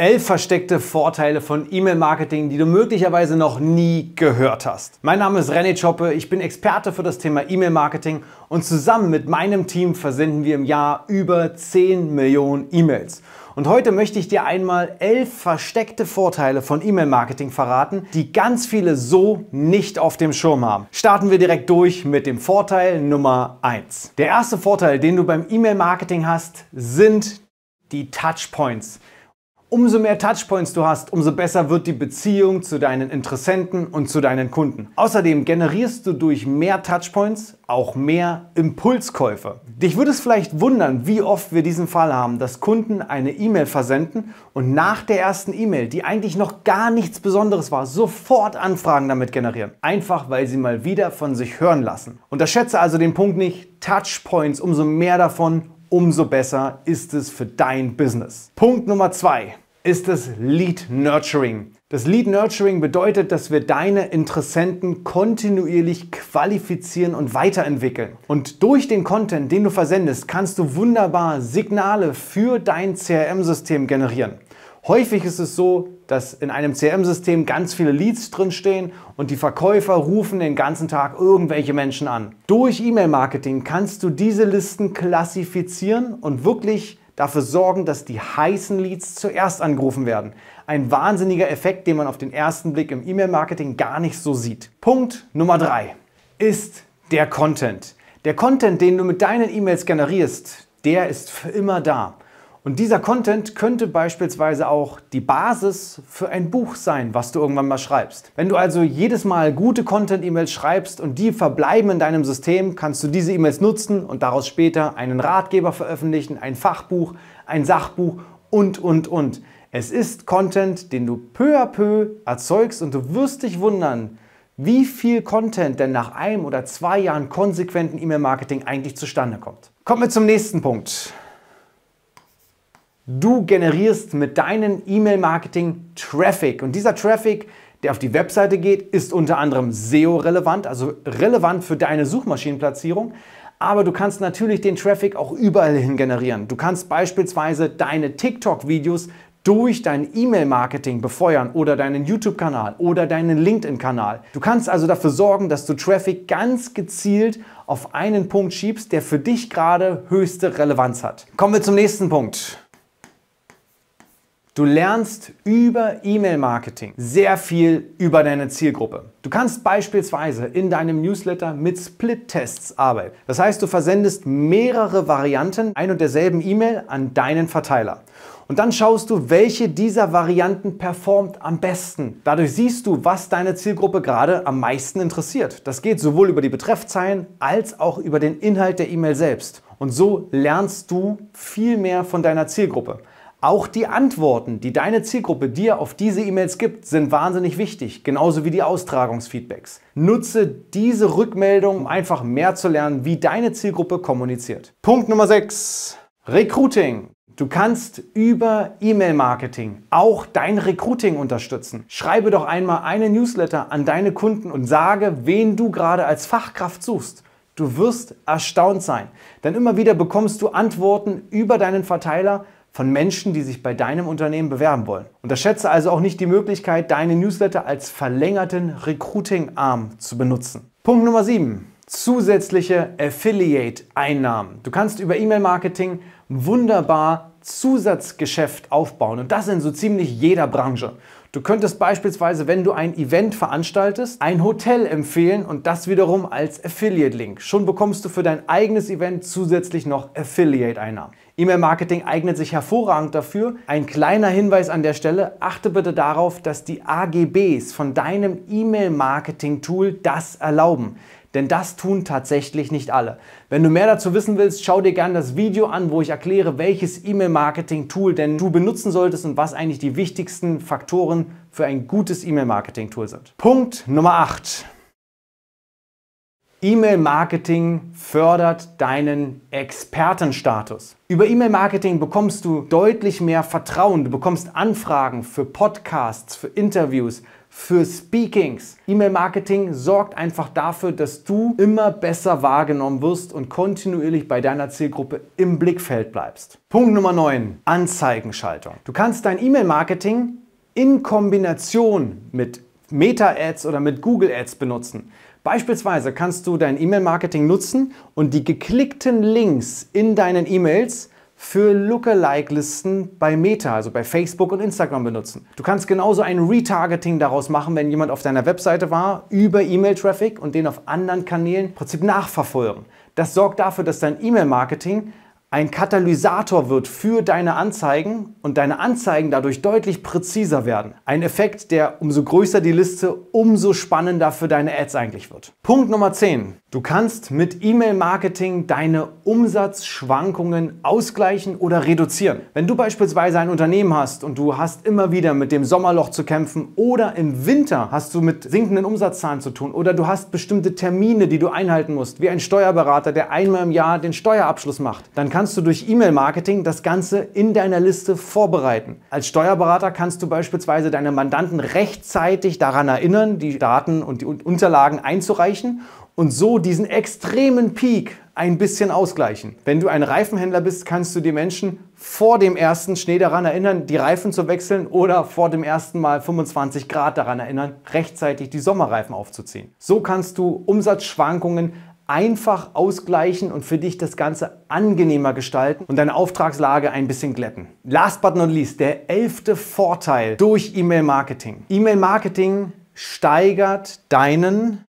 Elf versteckte Vorteile von E-Mail-Marketing, die du möglicherweise noch nie gehört hast. Mein Name ist René Choppe, ich bin Experte für das Thema E-Mail-Marketing und zusammen mit meinem Team versenden wir im Jahr über 10 Millionen E-Mails. Und heute möchte ich dir einmal elf versteckte Vorteile von E-Mail-Marketing verraten, die ganz viele so nicht auf dem Schirm haben. Starten wir direkt durch mit dem Vorteil Nummer 1. Der erste Vorteil, den du beim E-Mail-Marketing hast, sind die Touchpoints. Umso mehr Touchpoints du hast, umso besser wird die Beziehung zu deinen Interessenten und zu deinen Kunden. Außerdem generierst du durch mehr Touchpoints auch mehr Impulskäufe. Dich würde es vielleicht wundern, wie oft wir diesen Fall haben, dass Kunden eine E-Mail versenden und nach der ersten E-Mail, die eigentlich noch gar nichts Besonderes war, sofort Anfragen damit generieren. Einfach weil sie mal wieder von sich hören lassen. Unterschätze also den Punkt nicht, Touchpoints, umso mehr davon, umso besser ist es für dein Business. Punkt Nummer zwei ist das Lead Nurturing. Das Lead Nurturing bedeutet, dass wir deine Interessenten kontinuierlich qualifizieren und weiterentwickeln. Und durch den Content, den du versendest, kannst du wunderbar Signale für dein CRM-System generieren. Häufig ist es so, dass in einem CRM-System ganz viele Leads drinstehen und die Verkäufer rufen den ganzen Tag irgendwelche Menschen an. Durch E-Mail-Marketing kannst du diese Listen klassifizieren und wirklich dafür sorgen, dass die heißen Leads zuerst angerufen werden. Ein wahnsinniger Effekt, den man auf den ersten Blick im E-Mail-Marketing gar nicht so sieht. Punkt Nummer 3 ist der Content. Der Content, den du mit deinen E-Mails generierst, der ist für immer da. Und dieser Content könnte beispielsweise auch die Basis für ein Buch sein, was du irgendwann mal schreibst. Wenn du also jedes Mal gute Content-E-Mails schreibst und die verbleiben in deinem System, kannst du diese E-Mails nutzen und daraus später einen Ratgeber veröffentlichen, ein Fachbuch, ein Sachbuch und, und, und. Es ist Content, den du peu à peu erzeugst und du wirst dich wundern, wie viel Content denn nach einem oder zwei Jahren konsequenten E-Mail-Marketing eigentlich zustande kommt. Kommen wir zum nächsten Punkt. Du generierst mit deinem E-Mail-Marketing Traffic und dieser Traffic, der auf die Webseite geht, ist unter anderem SEO-relevant, also relevant für deine Suchmaschinenplatzierung. Aber du kannst natürlich den Traffic auch überall hin generieren. Du kannst beispielsweise deine TikTok-Videos durch dein E-Mail-Marketing befeuern oder deinen YouTube-Kanal oder deinen LinkedIn-Kanal. Du kannst also dafür sorgen, dass du Traffic ganz gezielt auf einen Punkt schiebst, der für dich gerade höchste Relevanz hat. Kommen wir zum nächsten Punkt. Du lernst über E-Mail-Marketing sehr viel über deine Zielgruppe. Du kannst beispielsweise in deinem Newsletter mit Split-Tests arbeiten. Das heißt, du versendest mehrere Varianten ein und derselben E-Mail an deinen Verteiler. Und dann schaust du, welche dieser Varianten performt am besten. Dadurch siehst du, was deine Zielgruppe gerade am meisten interessiert. Das geht sowohl über die Betreffzeilen als auch über den Inhalt der E-Mail selbst. Und so lernst du viel mehr von deiner Zielgruppe. Auch die Antworten, die deine Zielgruppe dir auf diese E-Mails gibt, sind wahnsinnig wichtig, genauso wie die Austragungsfeedbacks. Nutze diese Rückmeldung, um einfach mehr zu lernen, wie deine Zielgruppe kommuniziert. Punkt Nummer 6. Recruiting. Du kannst über E-Mail-Marketing auch dein Recruiting unterstützen. Schreibe doch einmal eine Newsletter an deine Kunden und sage, wen du gerade als Fachkraft suchst. Du wirst erstaunt sein, denn immer wieder bekommst du Antworten über deinen Verteiler von Menschen, die sich bei deinem Unternehmen bewerben wollen. Unterschätze also auch nicht die Möglichkeit, deine Newsletter als verlängerten Recruiting-Arm zu benutzen. Punkt Nummer 7. Zusätzliche Affiliate-Einnahmen. Du kannst über E-Mail-Marketing wunderbar Zusatzgeschäft aufbauen und das in so ziemlich jeder Branche. Du könntest beispielsweise, wenn du ein Event veranstaltest, ein Hotel empfehlen und das wiederum als Affiliate-Link. Schon bekommst du für dein eigenes Event zusätzlich noch Affiliate-Einnahmen. E-Mail-Marketing eignet sich hervorragend dafür. Ein kleiner Hinweis an der Stelle, achte bitte darauf, dass die AGBs von deinem E-Mail-Marketing-Tool das erlauben. Denn das tun tatsächlich nicht alle. Wenn du mehr dazu wissen willst, schau dir gerne das Video an, wo ich erkläre, welches E-Mail-Marketing-Tool denn du benutzen solltest und was eigentlich die wichtigsten Faktoren für ein gutes E-Mail-Marketing-Tool sind. Punkt Nummer 8. E-Mail-Marketing fördert deinen Expertenstatus. Über E-Mail-Marketing bekommst du deutlich mehr Vertrauen. Du bekommst Anfragen für Podcasts, für Interviews, für Speakings. E-Mail-Marketing sorgt einfach dafür, dass du immer besser wahrgenommen wirst und kontinuierlich bei deiner Zielgruppe im Blickfeld bleibst. Punkt Nummer 9. Anzeigenschaltung. Du kannst dein E-Mail-Marketing in Kombination mit Meta-Ads oder mit Google-Ads benutzen. Beispielsweise kannst du dein E-Mail-Marketing nutzen und die geklickten Links in deinen E-Mails für Lookalike-Listen bei Meta, also bei Facebook und Instagram benutzen. Du kannst genauso ein Retargeting daraus machen, wenn jemand auf deiner Webseite war, über E-Mail-Traffic und den auf anderen Kanälen im Prinzip nachverfolgen. Das sorgt dafür, dass dein E-Mail-Marketing ein Katalysator wird für deine Anzeigen und deine Anzeigen dadurch deutlich präziser werden. Ein Effekt, der umso größer die Liste, umso spannender für deine Ads eigentlich wird. Punkt Nummer 10. Du kannst mit E-Mail-Marketing deine Umsatzschwankungen ausgleichen oder reduzieren. Wenn du beispielsweise ein Unternehmen hast und du hast immer wieder mit dem Sommerloch zu kämpfen oder im Winter hast du mit sinkenden Umsatzzahlen zu tun oder du hast bestimmte Termine, die du einhalten musst, wie ein Steuerberater, der einmal im Jahr den Steuerabschluss macht, dann kannst kannst du durch E-Mail-Marketing das Ganze in deiner Liste vorbereiten. Als Steuerberater kannst du beispielsweise deine Mandanten rechtzeitig daran erinnern, die Daten und die Unterlagen einzureichen und so diesen extremen Peak ein bisschen ausgleichen. Wenn du ein Reifenhändler bist, kannst du die Menschen vor dem ersten Schnee daran erinnern, die Reifen zu wechseln oder vor dem ersten Mal 25 Grad daran erinnern, rechtzeitig die Sommerreifen aufzuziehen. So kannst du Umsatzschwankungen einfach ausgleichen und für dich das Ganze angenehmer gestalten und deine Auftragslage ein bisschen glätten. Last but not least, der elfte Vorteil durch E-Mail-Marketing. E-Mail-Marketing steigert deinen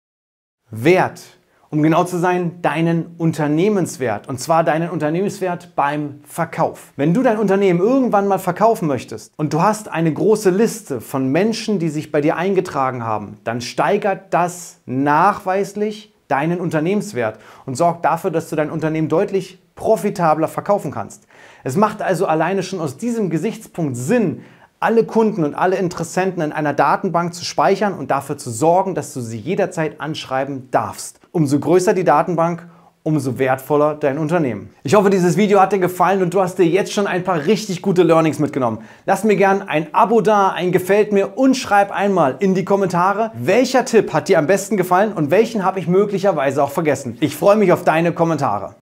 Wert. Um genau zu sein, deinen Unternehmenswert. Und zwar deinen Unternehmenswert beim Verkauf. Wenn du dein Unternehmen irgendwann mal verkaufen möchtest und du hast eine große Liste von Menschen, die sich bei dir eingetragen haben, dann steigert das nachweislich deinen Unternehmenswert und sorgt dafür, dass du dein Unternehmen deutlich profitabler verkaufen kannst. Es macht also alleine schon aus diesem Gesichtspunkt Sinn, alle Kunden und alle Interessenten in einer Datenbank zu speichern und dafür zu sorgen, dass du sie jederzeit anschreiben darfst. Umso größer die Datenbank, umso wertvoller dein Unternehmen. Ich hoffe, dieses Video hat dir gefallen und du hast dir jetzt schon ein paar richtig gute Learnings mitgenommen. Lass mir gern ein Abo da, ein Gefällt mir und schreib einmal in die Kommentare, welcher Tipp hat dir am besten gefallen und welchen habe ich möglicherweise auch vergessen. Ich freue mich auf deine Kommentare.